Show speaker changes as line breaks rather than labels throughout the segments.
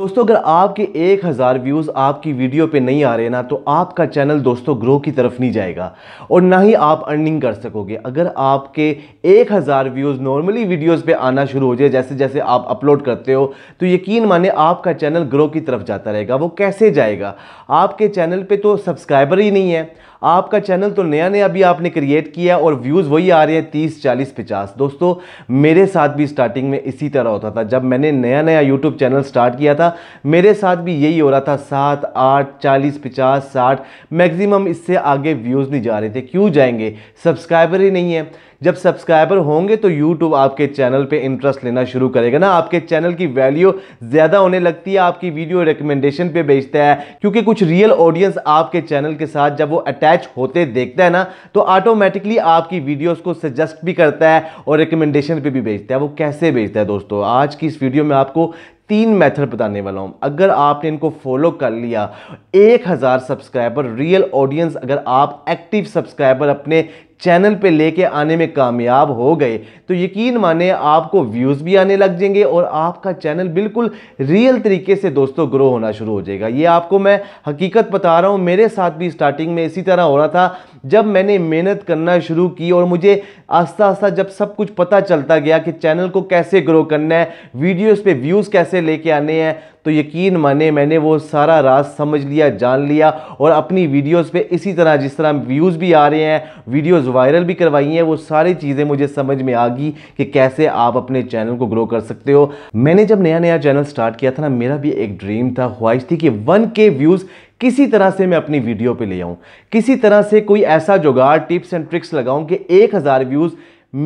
दोस्तों अगर आपके एक हज़ार व्यूज़ आपकी वीडियो पे नहीं आ रहे ना तो आपका चैनल दोस्तों ग्रो की तरफ नहीं जाएगा और ना ही आप अर्निंग कर सकोगे अगर आपके एक हज़ार व्यूज़ नॉर्मली वीडियोस पे आना शुरू हो जाए जैसे जैसे आप अपलोड करते हो तो यकीन माने आपका चैनल ग्रो की तरफ जाता रहेगा वो कैसे जाएगा आपके चैनल पर तो सब्सक्राइबर ही नहीं है आपका चैनल तो नया नया भी आपने क्रिएट किया और व्यूज़ वही आ रहे हैं तीस चालीस पचास दोस्तों मेरे साथ भी स्टार्टिंग में इसी तरह होता था जब मैंने नया नया यूट्यूब चैनल स्टार्ट किया था मेरे साथ भी यही हो रहा था सात आठ चालीस पचास साठ मैक्सिमम इससे आगे व्यूज़ नहीं जा रहे थे क्यों जाएंगे सब्सक्राइबर ही नहीं है जब सब्सक्राइबर होंगे तो यूट्यूब आपके चैनल पर इंटरेस्ट लेना शुरू करेगा ना आपके चैनल की वैल्यू ज़्यादा होने लगती है आपकी वीडियो रिकमेंडेशन पर बेचता है क्योंकि कुछ रियल ऑडियंस आपके चैनल के साथ जब वो अटैच होते देखता है ना तो ऑटोमेटिकली आपकी वीडियोज़ को सजेस्ट भी करता है और रिकमेंडेशन पर भी बेचता है वो कैसे बेचता है दोस्तों आज की इस वीडियो में आपको तीन मेथड बताने वाला हूं अगर आपने इनको फॉलो कर लिया एक हज़ार सब्सक्राइबर रियल ऑडियंस अगर आप एक्टिव सब्सक्राइबर अपने चैनल पे लेके आने में कामयाब हो गए तो यकीन माने आपको व्यूज़ भी आने लग जाएंगे और आपका चैनल बिल्कुल रियल तरीके से दोस्तों ग्रो होना शुरू हो जाएगा ये आपको मैं हकीकत बता रहा हूँ मेरे साथ भी स्टार्टिंग में इसी तरह हो रहा था जब मैंने मेहनत करना शुरू की और मुझे आस्ता आस्ता जब सब कुछ पता चलता गया कि चैनल को कैसे ग्रो करना है वीडियोज़ पर व्यूज़ कैसे लेके आने हैं तो यकीन माने मैंने वो सारा राज समझ लिया जान लिया और अपनी वीडियोस पे इसी तरह जिस तरह व्यूज़ भी आ रहे हैं वीडियोस वायरल भी करवाई हैं वो सारी चीज़ें मुझे समझ में आ गई कि कैसे आप अपने चैनल को ग्रो कर सकते हो मैंने जब नया नया चैनल स्टार्ट किया था ना मेरा भी एक ड्रीम था ख्वाहिश थी कि वन के व्यूज़ किसी तरह से मैं अपनी वीडियो पे ले आऊँ किसी तरह से कोई ऐसा जुगाड़ टिप्स एंड ट्रिक्स लगाऊँ कि एक हज़ार व्यूज़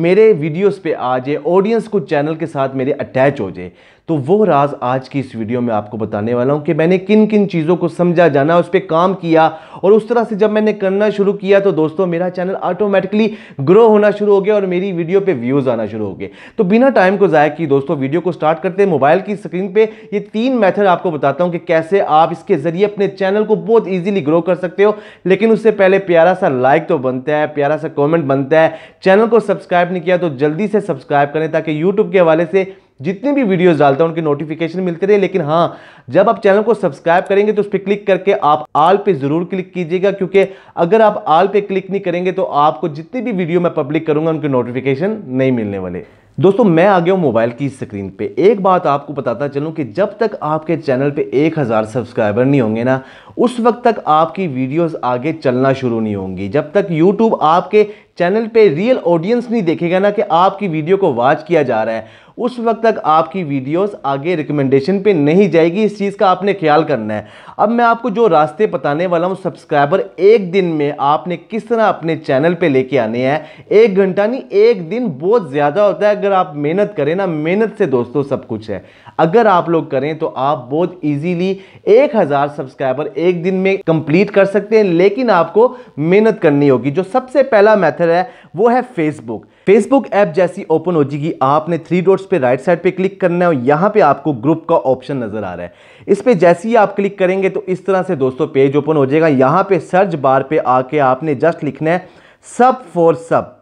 मेरे वीडियोस पे आ जाए ऑडियंस को चैनल के साथ मेरे अटैच हो जाए तो वो राज आज की इस वीडियो में आपको बताने वाला हूँ कि मैंने किन किन चीज़ों को समझा जाना उस पर काम किया और उस तरह से जब मैंने करना शुरू किया तो दोस्तों मेरा चैनल ऑटोमेटिकली ग्रो होना शुरू हो गया और मेरी वीडियो पर व्यूज़ आना शुरू हो गए तो बिना टाइम को ज़ाया किए दोस्तों वीडियो को स्टार्ट करते हैं मोबाइल की स्क्रीन पर ये तीन मैथड आपको बताता हूँ कि कैसे आप इसके ज़रिए अपने चैनल को बहुत ईजिली ग्रो कर सकते हो लेकिन उससे पहले प्यारा सा लाइक तो बनता है प्यारा सा कॉमेंट बनता है चैनल को सब्सक्राइब नहीं किया तो जल्दी से सब्सक्राइब करें ताकि यूट्यूब के हवाले से जितनी भी वीडियोस डालता हूं उनकी नोटिफिकेशन मिलती रहे लेकिन हाँ जब आप चैनल को सब्सक्राइब करेंगे तो उस पर क्लिक करके आप आल पे ज़रूर क्लिक कीजिएगा क्योंकि अगर आप आल पे क्लिक नहीं करेंगे तो आपको जितनी भी वीडियो मैं पब्लिक करूंगा उनके नोटिफिकेशन नहीं मिलने वाले दोस्तों मैं आ गया हूँ मोबाइल की स्क्रीन पे एक बात आपको बताता चलूँ कि जब तक आपके चैनल पे 1000 सब्सक्राइबर नहीं होंगे ना उस वक्त तक आपकी वीडियोस आगे चलना शुरू नहीं होंगी जब तक यूट्यूब आपके चैनल पे रियल ऑडियंस नहीं देखेगा ना कि आपकी वीडियो को वॉच किया जा रहा है उस वक्त तक आपकी वीडियोस आगे रिकमेंडेशन पे नहीं जाएगी इस चीज़ का आपने ख्याल करना है अब मैं आपको जो रास्ते बताने वाला हूँ सब्सक्राइबर एक दिन में आपने किस तरह अपने चैनल पे लेके आने हैं एक घंटा नहीं एक दिन बहुत ज़्यादा होता है अगर आप मेहनत करें ना मेहनत से दोस्तों सब कुछ है अगर आप लोग करें तो आप बहुत ईजीली एक हज़ार सब्सक्राइबर एक दिन में कंप्लीट कर सकते हैं लेकिन आपको मेहनत करनी होगी जो सबसे पहला मैथड मेथड है वो है फेसबुक फेसबुक ऐप जैसी ओपन हो जाएगी आपने थ्री डॉट्स पे राइट साइड पे क्लिक करना है और यहाँ पे आपको ग्रुप का ऑप्शन नज़र आ रहा है इस पर जैसे ही आप क्लिक करेंगे तो इस तरह से दोस्तों पेज ओपन हो जाएगा यहाँ पे सर्च बार पे आके आपने जस्ट लिखना है सब फॉर सब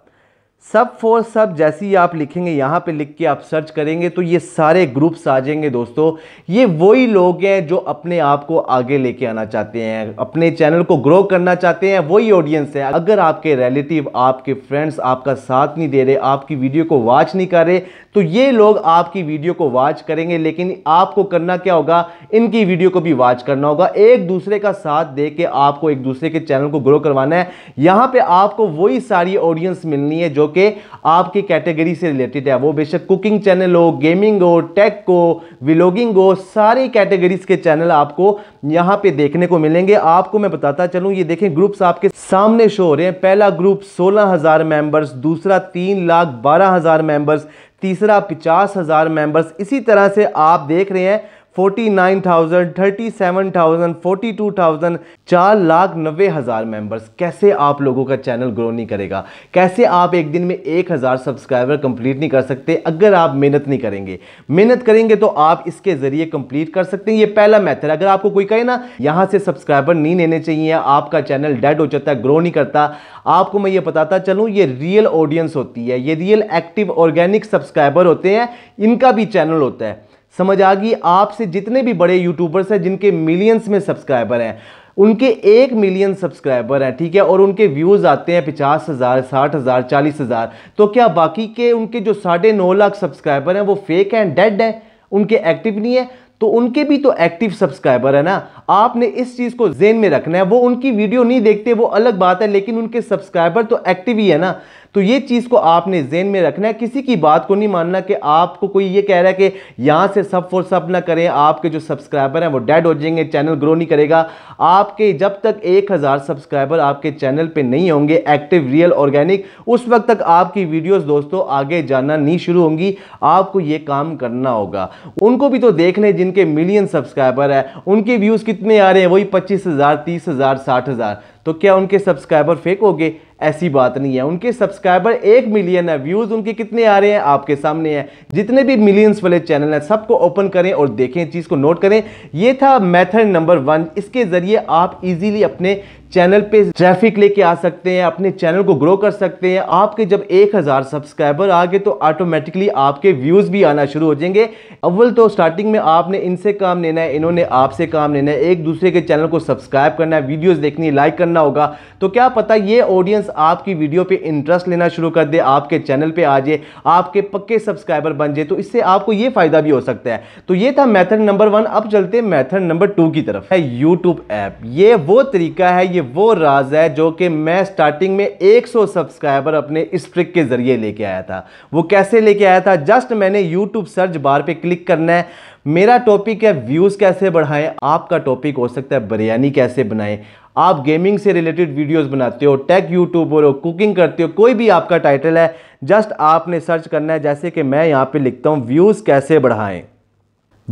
सब फोर सब जैसे ही आप लिखेंगे यहाँ पे लिख के आप सर्च करेंगे तो ये सारे ग्रुप्स आ जाएंगे दोस्तों ये वही लोग हैं जो अपने आप को आगे लेके आना चाहते हैं अपने चैनल को ग्रो करना चाहते हैं वही ऑडियंस है अगर आपके रिलेटिव आपके फ्रेंड्स आपका साथ नहीं दे रहे आपकी वीडियो को वॉच नहीं कर रहे तो ये लोग आपकी वीडियो को वॉच करेंगे लेकिन आपको करना क्या होगा इनकी वीडियो को भी वॉच करना होगा एक दूसरे का साथ दे के आपको एक दूसरे के चैनल को ग्रो करवाना है यहाँ पर आपको वही सारी ऑडियंस मिलनी है जो कि आपकी कैटेगरी से रिलेटेड है वो बेशक कुकिंग चैनल हो गेमिंग हो टेक हो विलोगिंग हो सारी कैटेगरीज के चैनल आपको यहाँ पे देखने को मिलेंगे आपको मैं बताता चलूँ ये देखें ग्रुप्स आपके सामने शो हो रहे हैं पहला ग्रुप सोलह हज़ार मेम्बर्स दूसरा तीन लाख बारह हज़ार मेम्बर्स तीसरा पचास हज़ार मेम्बर्स इसी तरह से आप देख रहे हैं forty nine thousand thirty seven thousand forty two thousand चार लाख नब्बे हज़ार मेम्बर्स कैसे आप लोगों का चैनल ग्रो नहीं करेगा कैसे आप एक दिन में एक हज़ार सब्सक्राइबर कंप्लीट नहीं कर सकते अगर आप मेहनत नहीं करेंगे मेहनत करेंगे तो आप इसके ज़रिए कंप्लीट कर सकते हैं ये पहला मेथड अगर आपको कोई कहे ना यहाँ से सब्सक्राइबर नहीं लेने चाहिए आपका चैनल डेड हो जाता है ग्रो नहीं करता आपको मैं ये बताता चलूँ ये रियल ऑडियंस होती है ये रियल एक्टिव ऑर्गेनिक सब्सक्राइबर होते हैं इनका भी चैनल होता है समझ आ गई आपसे जितने भी बड़े यूट्यूबर्स हैं जिनके मिलियंस में सब्सक्राइबर हैं उनके एक मिलियन सब्सक्राइबर हैं ठीक है और उनके व्यूज़ आते हैं पचास हज़ार साठ हज़ार चालीस हज़ार तो क्या बाकी के उनके जो साढ़े नौ लाख सब्सक्राइबर हैं वो फेक हैं डेड हैं उनके एक्टिव नहीं है तो उनके भी तो एक्टिव सब्सक्राइबर है ना आपने इस चीज़ को जेन में रखना है वो उनकी वीडियो नहीं देखते वो अलग बात है लेकिन उनके सब्सक्राइबर तो एक्टिव ही है ना तो ये चीज़ को आपने जेन में रखना है किसी की बात को नहीं मानना कि आपको कोई ये कह रहा है कि यहाँ से सब फॉर सब ना करें आपके जो सब्सक्राइबर हैं वो डेड हो जाएंगे चैनल ग्रो नहीं करेगा आपके जब तक एक हज़ार सब्सक्राइबर आपके चैनल पे नहीं होंगे एक्टिव रियल ऑर्गेनिक उस वक्त तक आपकी वीडियोस दोस्तों आगे जाना नहीं शुरू होंगी आपको ये काम करना होगा उनको भी तो देख लें जिनके मिलियन सब्सक्राइबर है उनके व्यूज़ कितने आ रहे हैं वही पच्चीस हज़ार तीस हज़ार साठ हज़ार तो क्या उनके सब्सक्राइबर फेक हो गए ऐसी बात नहीं है उनके सब्सक्राइबर एक मिलियन है व्यूज़ उनके कितने आ रहे हैं आपके सामने हैं जितने भी मिलियंस वाले चैनल हैं सबको ओपन करें और देखें चीज़ को नोट करें ये था मेथड नंबर वन इसके ज़रिए आप इजीली अपने चैनल पे ट्रैफिक लेके आ सकते हैं अपने चैनल को ग्रो कर सकते हैं आपके जब 1000 सब्सक्राइबर आ गए तो ऑटोमेटिकली आपके व्यूज़ भी आना शुरू हो जाएंगे अव्वल तो स्टार्टिंग में आपने इनसे काम लेना है इन्होंने आपसे काम लेना है एक दूसरे के चैनल को सब्सक्राइब करना है वीडियोज़ देखनी है लाइक करना करना होगा तो क्या पता ये ऑडियंस आपकी वीडियो पे इंटरेस्ट लेना शुरू कर दे आपके चैनल पे आ जाए आपके पक्के सब्सक्राइबर बन जाए तो इससे आपको ये फायदा भी हो सकता है तो ये था मेथड नंबर वन अब चलते मेथड नंबर टू की तरफ है यूट्यूब ऐप ये वो तरीका है ये वो राज है जो कि मैं स्टार्टिंग में एक सब्सक्राइबर अपने इस ट्रिक के जरिए लेके आया था वो कैसे लेके आया था जस्ट मैंने यूट्यूब सर्च बार पे क्लिक करना है मेरा टॉपिक है व्यूज़ कैसे बढ़ाएं आपका टॉपिक हो सकता है बिरयानी कैसे बनाएं आप गेमिंग से रिलेटेड वीडियोस बनाते हो टेक यूट्यूबर हो कुकिंग करते हो कोई भी आपका टाइटल है जस्ट आपने सर्च करना है जैसे कि मैं यहाँ पे लिखता हूँ व्यूज़ कैसे बढ़ाएं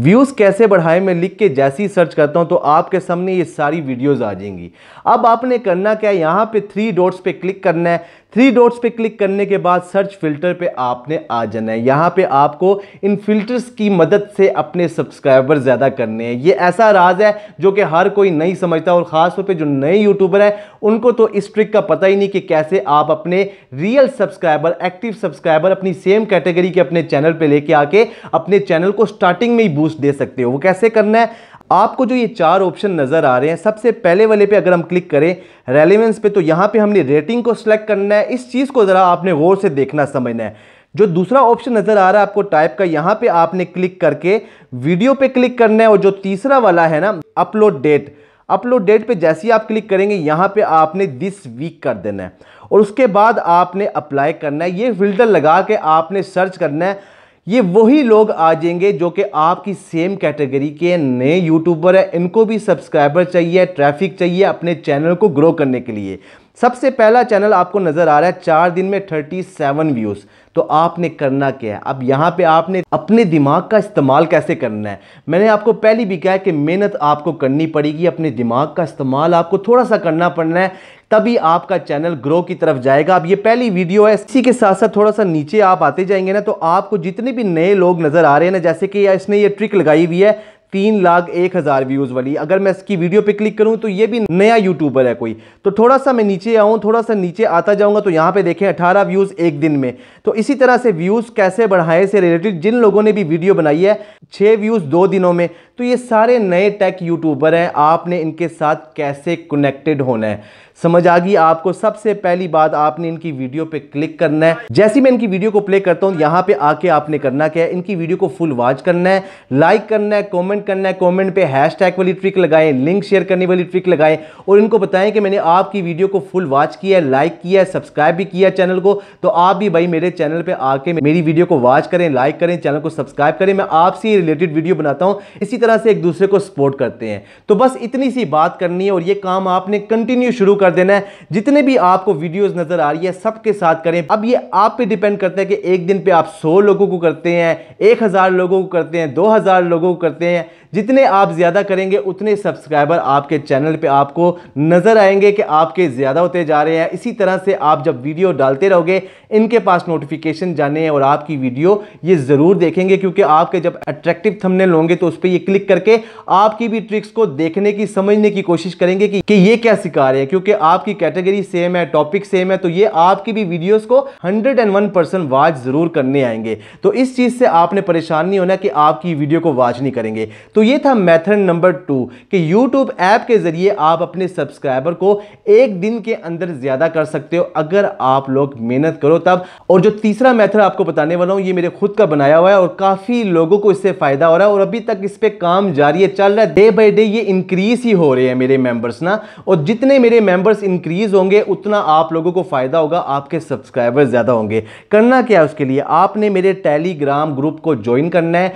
व्यूज़ कैसे बढ़ाएं मैं लिख के जैसे ही सर्च करता हूँ तो आपके सामने ये सारी वीडियोज़ आ जाएंगी अब आपने करना क्या है यहाँ पर थ्री डॉट्स पे क्लिक करना है थ्री डॉट्स पे क्लिक करने के बाद सर्च फिल्टर पे आपने आ जाना है यहाँ पे आपको इन फिल्टर्स की मदद से अपने सब्सक्राइबर ज़्यादा करने हैं ये ऐसा राज है जो कि हर कोई नहीं समझता और ख़ासतौर पे जो नए यूट्यूबर हैं उनको तो इस ट्रिक का पता ही नहीं कि कैसे आप अपने रियल सब्सक्राइबर एक्टिव सब्सक्राइबर अपनी सेम कैटेगरी के अपने चैनल पर लेके आके अपने चैनल को स्टार्टिंग में ही बूस्ट दे सकते हो वो कैसे करना है आपको जो ये चार ऑप्शन नज़र आ रहे हैं सबसे पहले वाले पे अगर हम क्लिक करें रेलिवेंस पे तो यहाँ पे हमने रेटिंग को सिलेक्ट करना है इस चीज़ को ज़रा आपने गौर से देखना समझना है जो दूसरा ऑप्शन नज़र आ रहा है आपको टाइप का यहाँ पे आपने क्लिक करके वीडियो पे क्लिक करना है और जो तीसरा वाला है ना अपलोड डेट अपलोड डेट पे जैसे ही आप क्लिक करेंगे यहाँ पे आपने दिस वीक कर देना है और उसके बाद आपने अप्लाई करना है ये फिल्टर लगा के आपने सर्च करना है ये वही लोग आ जाएंगे जो कि आपकी सेम कैटेगरी के नए यूट्यूबर हैं इनको भी सब्सक्राइबर चाहिए ट्रैफिक चाहिए अपने चैनल को ग्रो करने के लिए सबसे पहला चैनल आपको नज़र आ रहा है चार दिन में थर्टी सेवन व्यूज़ तो आपने करना क्या है अब यहाँ पे आपने अपने दिमाग का इस्तेमाल कैसे करना है मैंने आपको पहले भी कहा है कि मेहनत आपको करनी पड़ेगी अपने दिमाग का इस्तेमाल आपको थोड़ा सा करना पड़ना है तभी आपका चैनल ग्रो की तरफ जाएगा अब ये पहली वीडियो है इसी के साथ साथ थोड़ा सा नीचे आप आते जाएंगे ना तो आपको जितने भी नए लोग नज़र आ रहे हैं ना जैसे कि इसने ये ट्रिक लगाई हुई है तीन लाख एक हज़ार व्यूज़ वाली अगर मैं इसकी वीडियो पे क्लिक करूं तो ये भी नया यूट्यूबर है कोई तो थोड़ा सा मैं नीचे आऊं थोड़ा सा नीचे आता जाऊंगा तो यहाँ पे देखें अठारह व्यूज़ एक दिन में तो इसी तरह से व्यूज़ कैसे बढ़ाएं से रिलेटेड जिन लोगों ने भी वीडियो बनाई है छः व्यूज़ दो दिनों में तो ये सारे नए टेक यूट्यूबर हैं आपने इनके साथ कैसे कनेक्टेड होना है समझ आ गई आपको सबसे पहली बात आपने इनकी वीडियो पे क्लिक करना है जैसे मैं इनकी वीडियो को प्ले करता हूँ यहाँ पे आके आपने करना क्या है इनकी वीडियो को फुल वॉच करना है लाइक करना है कमेंट करना है कमेंट पे हैशटैग वाली ट्रिक लगाएं लिंक शेयर करने वाली ट्रिक लगाएं और इनको बताएं कि मैंने आपकी वीडियो को फुल वॉच किया है लाइक किया है सब्सक्राइब भी किया चैनल को तो आप भी भाई मेरे चैनल पर आके मेरी वीडियो को वॉच करें लाइक करें चैनल को सब्सक्राइब करें मैं आपसे रिलेटेड वीडियो बनाता हूँ इसी तरह से एक दूसरे को सपोर्ट करते हैं तो बस इतनी सी बात करनी है और ये काम आपने कंटिन्यू शुरू कर देना है जितने भी आपको वीडियोज़ नज़र आ रही है सबके साथ करें अब ये आप पर डिपेंड करता है कि एक दिन पर आप सौ लोगों को करते हैं एक लोगों को करते हैं दो लोगों को करते हैं जितने आप ज़्यादा करेंगे उतने सब्सक्राइबर आपके चैनल पे आपको नज़र आएंगे कि आपके ज़्यादा होते जा रहे हैं इसी तरह से आप जब वीडियो डालते रहोगे इनके पास नोटिफिकेशन जाने हैं और आपकी वीडियो ये ज़रूर देखेंगे क्योंकि आपके जब अट्रैक्ट अट्रैक्टिव थंबनेल होंगे तो उस पर ये क्लिक करके आपकी भी ट्रिक्स को देखने की समझने की कोशिश करेंगे कि, कि ये क्या सिखा रहे हैं क्योंकि आपकी कैटेगरी सेम है टॉपिक सेम है तो ये आपकी भी वीडियोस को 101 परसेंट वाच ज़रूर करने आएंगे तो इस चीज़ से आपने परेशान नहीं होना कि आपकी वीडियो को वाच नहीं करेंगे तो ये था मेथड नंबर टू कि यूट्यूब ऐप के ज़रिए आप अपने सब्सक्राइबर को एक दिन के अंदर ज़्यादा कर सकते हो अगर आप लोग मेहनत करो तब और जो तीसरा मैथड आपको बताने वाला हूँ ये मेरे खुद का बनाया हुआ है और काफ़ी लोगों को इससे फ़ायदा हो रहा है और अभी तक इस पर काम जारी है चल रहा है डे बाई डे ये इंक्रीज़ ही हो रहे हैं मेरे मेंबर्स ना और जितने मेरे मेंबर्स इंक्रीज़ होंगे उतना आप लोगों को फ़ायदा होगा आपके सब्सक्राइबर्स ज़्यादा होंगे करना क्या है उसके लिए आपने मेरे टेलीग्राम ग्रुप को ज्वाइन करना है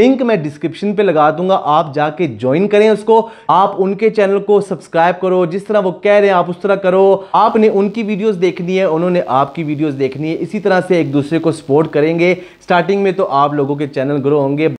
लिंक मैं डिस्क्रिप्शन पर लगा दूंगा आप जाके ज्वाइन करें उसको आप उनके चैनल को सब्सक्राइब करो जिस तरह वो कह रहे हैं आप उस तरह करो आपने उनकी वीडियोज देखनी है उन्होंने आपकी वीडियोज देखनी है इसी तरह से एक दूसरे को सपोर्ट करेंगे स्टार्टिंग में तो आप लोगों के चैनल ग्रो होंगे